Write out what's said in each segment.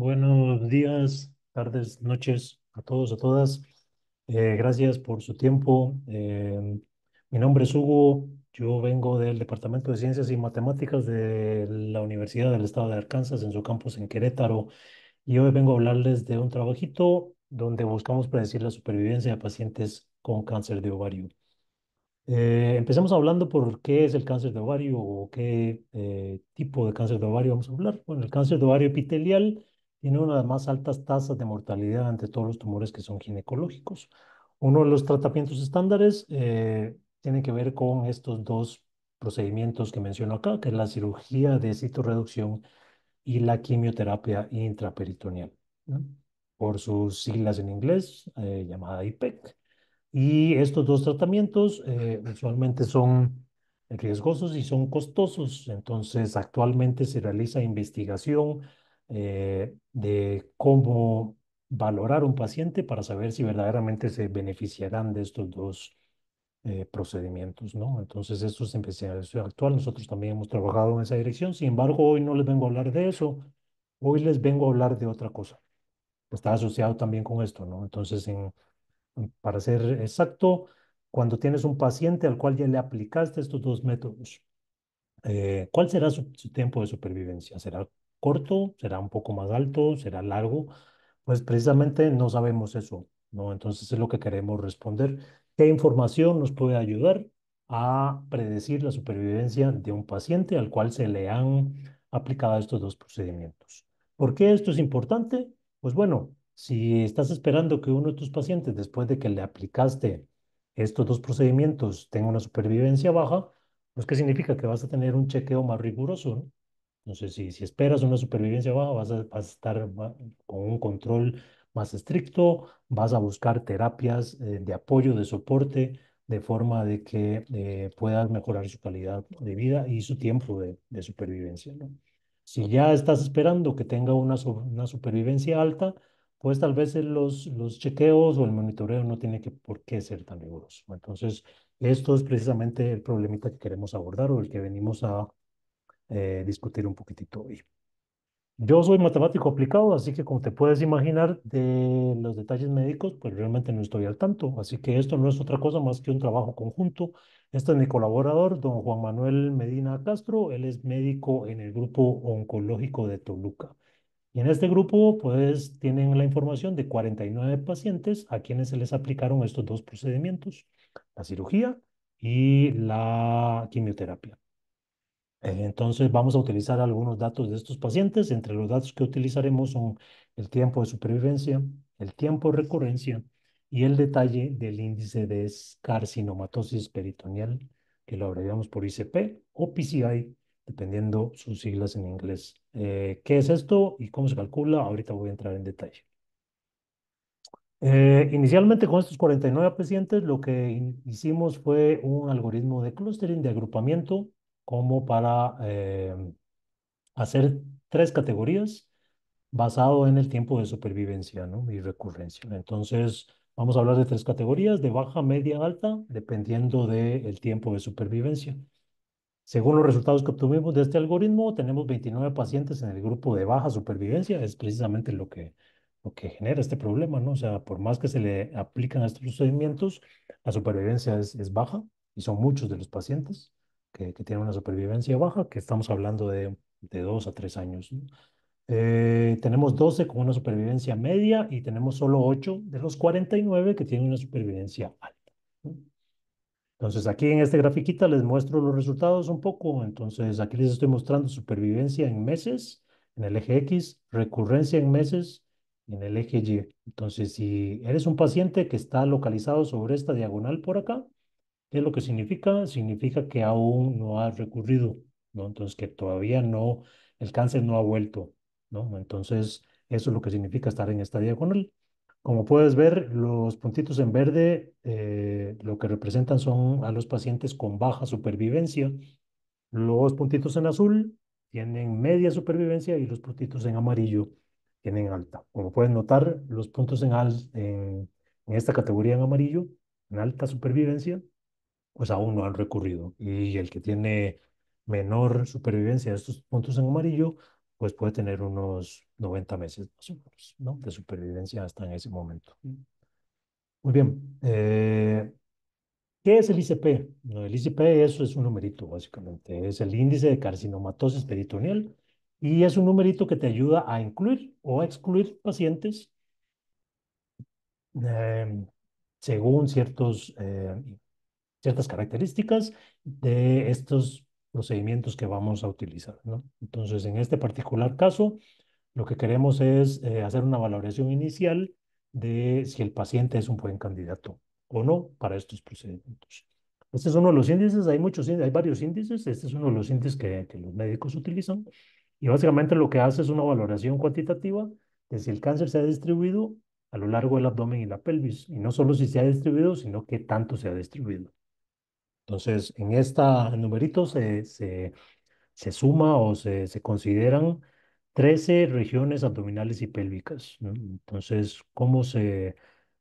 Buenos días, tardes, noches a todos, a todas. Eh, gracias por su tiempo. Eh, mi nombre es Hugo, yo vengo del Departamento de Ciencias y Matemáticas de la Universidad del Estado de Arkansas en su campus en Querétaro y hoy vengo a hablarles de un trabajito donde buscamos predecir la supervivencia de pacientes con cáncer de ovario. Eh, empecemos hablando por qué es el cáncer de ovario o qué tipo de cáncer de ovario vamos a hablar. Bueno, el cáncer de ovario epitelial tiene una de las más altas tasas de mortalidad ante todos los tumores que son ginecológicos. Uno de los tratamientos estándares eh, tiene que ver con estos dos procedimientos que menciono acá, que es la cirugía de citorreducción y la quimioterapia intraperitoneal, por sus siglas en inglés, eh, llamada IPEC. Y estos dos tratamientos eh, usualmente son riesgosos y son costosos, entonces actualmente se realiza investigación eh, de cómo valorar un paciente para saber si verdaderamente se beneficiarán de estos dos eh, procedimientos, ¿no? Entonces, esto es investigación actual. Nosotros también hemos trabajado en esa dirección. Sin embargo, hoy no les vengo a hablar de eso. Hoy les vengo a hablar de otra cosa. Está asociado también con esto, ¿no? Entonces, en, para ser exacto, cuando tienes un paciente al cual ya le aplicaste estos dos métodos, eh, ¿cuál será su tiempo de supervivencia? ¿Será corto, será un poco más alto, será largo, pues precisamente no sabemos eso, ¿no? Entonces es lo que queremos responder. ¿Qué información nos puede ayudar a predecir la supervivencia de un paciente al cual se le han aplicado estos dos procedimientos? ¿Por qué esto es importante? Pues bueno, si estás esperando que uno de tus pacientes, después de que le aplicaste estos dos procedimientos, tenga una supervivencia baja, pues ¿qué significa? Que vas a tener un chequeo más riguroso, ¿no? Entonces, si, si esperas una supervivencia baja, vas a, estar con un control más estricto, vas a buscar terapias eh, de apoyo, de soporte, de forma de que eh, puedas mejorar su calidad de vida y su tiempo de, supervivencia. ¿no? Si ya estás esperando que tenga una, una supervivencia alta, pues tal vez los, los chequeos o el monitoreo no tiene por qué ser tan riguroso. Entonces, esto es precisamente el problemita que queremos abordar o el que venimos a eh, discutir un poquitito hoy. Yo soy matemático aplicado, así que como te puedes imaginar de los detalles médicos, pues realmente no estoy al tanto. Así que esto no es otra cosa más que un trabajo conjunto. Este es mi colaborador, don Juan Manuel Medina Castro. Él es médico en el grupo oncológico de Toluca. Y en este grupo, pues tienen la información de 49 pacientes a quienes se les aplicaron estos dos procedimientos, la cirugía y la quimioterapia. Eh, entonces vamos a utilizar algunos datos de estos pacientes. Entre los datos que utilizaremos son el tiempo de supervivencia, el tiempo de recurrencia y el detalle del índice de carcinomatosis peritoneal, que lo abreviamos por ICP o PCI, dependiendo sus siglas en inglés. Eh, ¿Qué es esto y cómo se calcula? Ahorita voy a entrar en detalle. Eh, inicialmente con estos 49 pacientes lo que hicimos fue un algoritmo de clustering, de agrupamiento como para eh, hacer tres categorías basado en el tiempo de supervivencia ¿no? y recurrencia. Entonces, vamos a hablar de tres categorías, de baja, media, alta, dependiendo del tiempo de supervivencia. Según los resultados que obtuvimos de este algoritmo, tenemos 29 pacientes en el grupo de baja supervivencia, es precisamente lo que, lo que genera este problema, ¿no? O sea, por más que se le aplican estos procedimientos, la supervivencia es baja y son muchos de los pacientes que, tiene una supervivencia baja, que estamos hablando de, de dos a tres años. Eh, tenemos 12 con una supervivencia media y tenemos solo 8 de los 49 que tienen una supervivencia alta. Entonces aquí en este grafiquita les muestro los resultados un poco. Entonces aquí les estoy mostrando supervivencia en meses en el eje X, recurrencia en meses en el eje Y. Entonces si eres un paciente que está localizado sobre esta diagonal por acá, ¿Qué es lo que significa? Significa que aún no ha recurrido, ¿no? Entonces, que todavía no, el cáncer no ha vuelto, ¿no? Entonces, eso es lo que significa estar en esta diagonal. Como puedes ver, los puntitos en verde eh, lo que representan son a los pacientes con baja supervivencia. Los puntitos en azul tienen media supervivencia y los puntitos en amarillo tienen alta. Como puedes notar, los puntos en, en esta categoría en amarillo, en alta supervivencia, pues aún no han recurrido. Y el que tiene menor supervivencia de estos puntos en amarillo, pues puede tener unos 90 meses más o menos ¿no? de supervivencia hasta en ese momento. Muy bien. Eh, ¿Qué es el ICP? No, el ICP eso es un numerito, básicamente. Es el índice de carcinomatosis peritoneal y es un numerito que te ayuda a incluir o a excluir pacientes em, según ciertos eh, ciertas características de estos procedimientos que vamos a utilizar. ¿no? Entonces, en este particular caso, lo que queremos es eh, hacer una valoración inicial de si el paciente es un buen candidato o no para estos procedimientos. Este es uno de los índices, hay muchos hay varios índices, este es uno de los índices que, que los médicos utilizan y básicamente lo que hace es una valoración cuantitativa de si el cáncer se ha distribuido a lo largo del abdomen y la pelvis y no solo si se ha distribuido, sino qué tanto se ha distribuido. Entonces, en esta numerito se, suma o se, consideran 13 regiones abdominales y pélvicas. Entonces, ¿cómo se,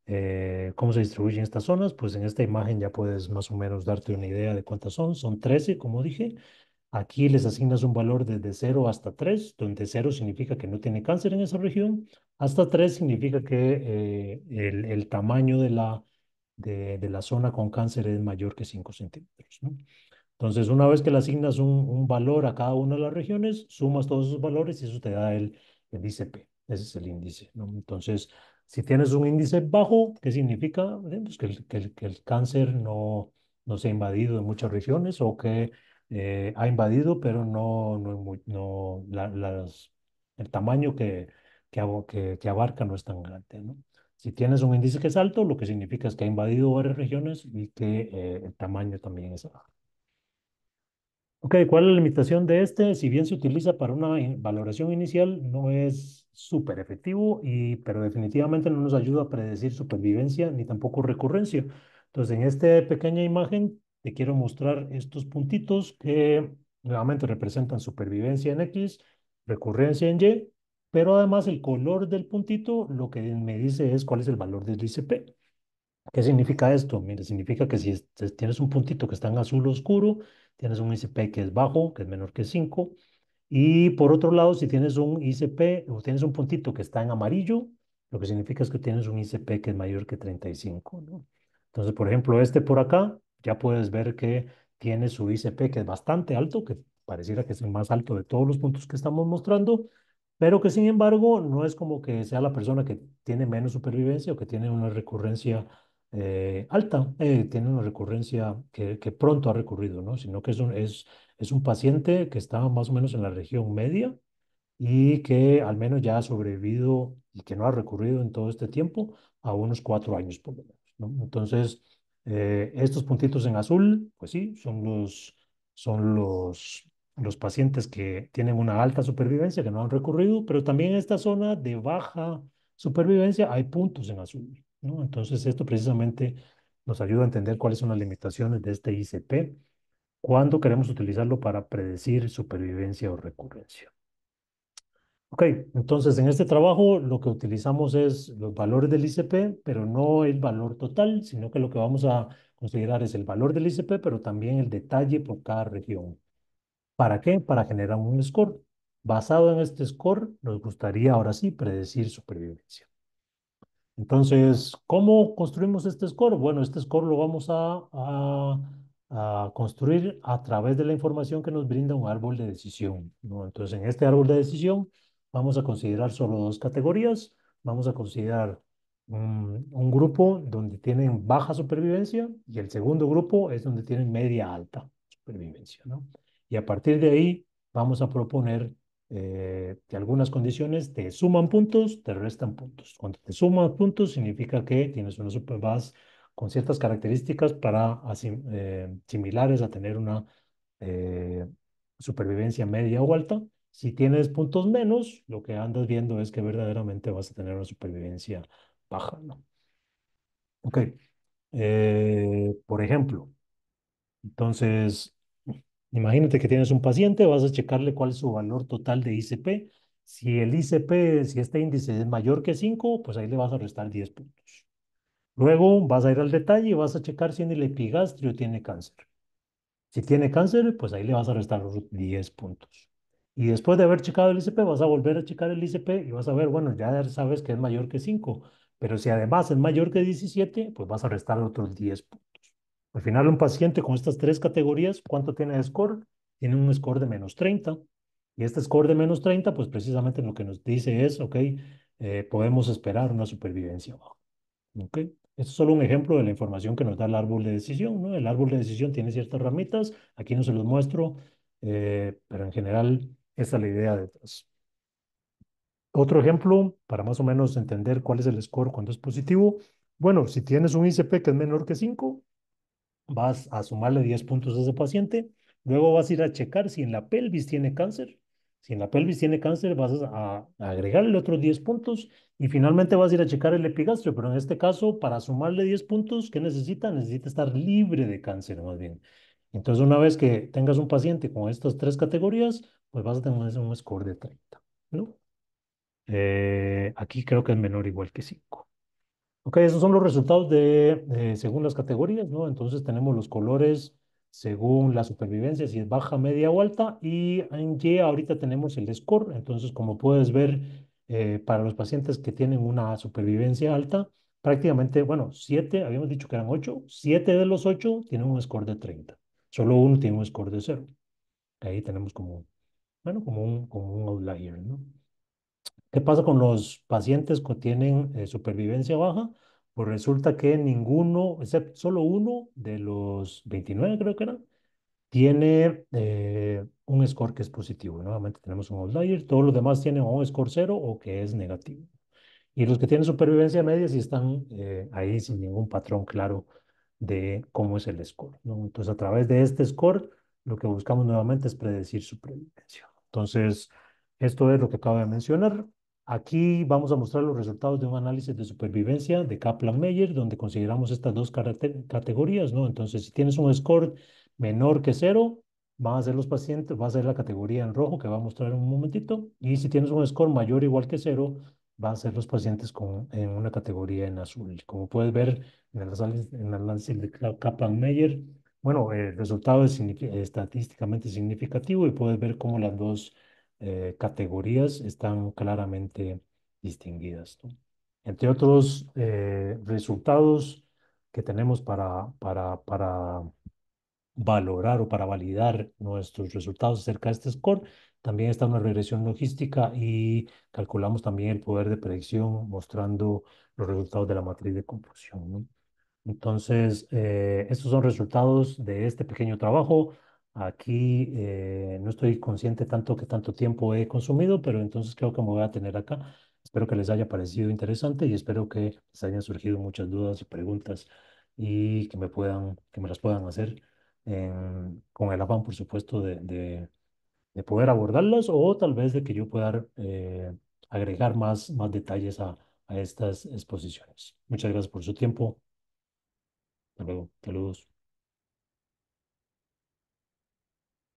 eh, ¿cómo se distribuyen estas zonas? Pues en esta imagen ya puedes más o menos darte una idea de cuántas son. Son 13, como dije. Aquí les asignas un valor desde 0 hasta 3, donde 0 significa que no tiene cáncer en esa región, hasta 3 significa que eh, el, tamaño de la de, la zona con cáncer es mayor que 5 centímetros. ¿no? Entonces, una vez que le asignas un, un, valor a cada una de las regiones, sumas todos esos valores y eso te da el, el ICP. Ese es el índice. ¿no? Entonces, si tienes un índice bajo, ¿qué significa? Eh, pues que, el, que, el, cáncer no, no se ha invadido en muchas regiones o que eh, ha invadido, pero no, no, las, el tamaño que, que, que, abarca no es tan grande. ¿no? Si tienes un índice que es alto, lo que significa es que ha invadido varias regiones y que eh, el tamaño también es alto. Ok, ¿cuál es la limitación de este? Si bien se utiliza para una valoración inicial, no es súper efectivo, y, pero definitivamente no nos ayuda a predecir supervivencia ni tampoco recurrencia. Entonces, en esta pequeña imagen te quiero mostrar estos puntitos que nuevamente representan supervivencia en X, recurrencia en Y pero además el color del puntito lo que me dice es cuál es el valor del ICP. ¿Qué significa esto? Mire, significa que si tienes un puntito que está en azul oscuro, tienes un ICP que es bajo, que es menor que 5. Y por otro lado, si tienes un ICP o tienes un puntito que está en amarillo, lo que significa es que tienes un ICP que es mayor que 35. Entonces, por ejemplo, este por acá, ya puedes ver que tiene su ICP que es bastante alto, que pareciera que es el más alto de todos los puntos que estamos mostrando, pero que sin embargo no es como que sea la persona que tiene menos supervivencia o que tiene una recurrencia eh, alta, eh, tiene una recurrencia que, pronto ha recurrido, ¿no? sino que es un, es, es un paciente que está más o menos en la región media y que al menos ya ha sobrevivido y que no ha recurrido en todo este tiempo a unos cuatro años por lo menos. ¿no? Entonces, eh, estos puntitos en azul, pues sí, son los, son los los pacientes que tienen una alta supervivencia, que no han recurrido, pero también en esta zona de baja supervivencia hay puntos en azul. ¿no? Entonces, esto precisamente nos ayuda a entender cuáles son las limitaciones de este ICP, cuándo queremos utilizarlo para predecir supervivencia o recurrencia. Ok, entonces en este trabajo lo que utilizamos es los valores del ICP, pero no el valor total, sino que lo que vamos a considerar es el valor del ICP, pero también el detalle por cada región. ¿Para qué? Para generar un score. Basado en este score, nos gustaría ahora sí predecir supervivencia. Entonces, ¿cómo construimos este score? Bueno, este score lo vamos a, construir a través de la información que nos brinda un árbol de decisión. ¿no? Entonces, en este árbol de decisión vamos a considerar solo dos categorías. Vamos a considerar un, mm, un grupo donde tienen baja supervivencia y el segundo grupo es donde tienen media alta supervivencia. ¿no? Y a partir de ahí vamos a proponer eh, que algunas condiciones te suman puntos, te restan puntos. Cuando te suman puntos significa que tienes una con ciertas características para eh, similares a tener una eh, supervivencia media o alta. Si tienes puntos menos, lo que andas viendo es que verdaderamente vas a tener una supervivencia baja. ¿no? Ok. por ejemplo, entonces, Imagínate que tienes un paciente, vas a checarle cuál es su valor total de ICP. Si el ICP, si este índice es mayor que 5, pues ahí le vas a restar 10 puntos. Luego vas a ir al detalle y vas a checar si en el epigastrio tiene cáncer. Si tiene cáncer, pues ahí le vas a restar 10 puntos. Y después de haber checado el ICP, vas a volver a checar el ICP y vas a ver, bueno, ya sabes que es mayor que 5, pero si además es mayor que 17, pues vas a restar otros 10 puntos. Al final, un paciente con estas tres categorías, ¿cuánto tiene de score? Tiene un score de menos 30. Y este score de menos 30, pues precisamente lo que nos dice es, ok, eh, podemos esperar una supervivencia baja. ¿Ok? Esto es solo un ejemplo de la información que nos da el árbol de decisión, ¿no? El árbol de decisión tiene ciertas ramitas, aquí no se los muestro, eh, pero en general esa es la idea detrás. Otro ejemplo para más o menos entender cuál es el score cuando es positivo. Bueno, si tienes un ICP que es menor que 5, vas a sumarle 10 puntos a ese paciente, luego vas a ir a checar si en la pelvis tiene cáncer, si en la pelvis tiene cáncer, vas a, agregarle otros 10 puntos y finalmente vas a ir a checar el epigastrio, pero en este caso, para sumarle 10 puntos, ¿qué necesita? Necesita estar libre de cáncer más bien. Entonces, una vez que tengas un paciente con estas tres categorías, pues vas a tener un score de 30, eh, aquí creo que es menor igual que 5. Ok, esos son los resultados de, según las categorías, ¿no? Entonces tenemos los colores según la supervivencia, si es baja, media o alta, y en Y ahorita tenemos el score, entonces como puedes ver, eh, para los pacientes que tienen una supervivencia alta, prácticamente, bueno, siete habíamos dicho que eran ocho 7 de los 8 tienen un score de 30, solo uno tiene un score de 0. Ahí tenemos como, bueno, como un, como un outlier, ¿no? ¿Qué pasa con los pacientes que tienen eh, supervivencia baja? Pues resulta que ninguno, excepto solo uno de los 29 creo que era, tiene eh, un score que es positivo. Nuevamente tenemos un outlier, todos los demás tienen un score cero o que es negativo. Y los que tienen supervivencia media sí están eh, ahí sin ningún patrón claro de cómo es el score. Entonces, a través de este score, lo que buscamos nuevamente es predecir supervivencia. Entonces, esto es lo que acabo de mencionar. Aquí vamos a mostrar los resultados de un análisis de supervivencia de Kaplan-Meier, donde consideramos estas dos categorías, ¿no? Entonces, si tienes un score menor que cero, van a ser los pacientes, va a ser la categoría en rojo que va a mostrar en un momentito, y si tienes un score mayor o igual que cero, van a ser los pacientes con, en una categoría en azul. Como puedes ver en el análisis, de Kaplan-Meier, bueno, el resultado es estadísticamente significativo y puedes ver cómo las dos eh, categorías están claramente distinguidas. Entre otros eh, resultados que tenemos para, para, valorar o para validar nuestros resultados acerca de este score, también está una regresión logística y calculamos también el poder de predicción mostrando los resultados de la matriz de conclusión. Entonces, eh, estos son resultados de este pequeño trabajo. Aquí eh, no estoy consciente tanto que tanto tiempo he consumido, pero entonces creo que me voy a tener acá. Espero que les haya parecido interesante y espero que les hayan surgido muchas dudas y preguntas y que me puedan, que me las puedan hacer con el afán, por supuesto, de, poder abordarlas o tal vez de que yo pueda eh, agregar más, más detalles a, a estas exposiciones. Muchas gracias por su tiempo. Hasta luego. Saludos.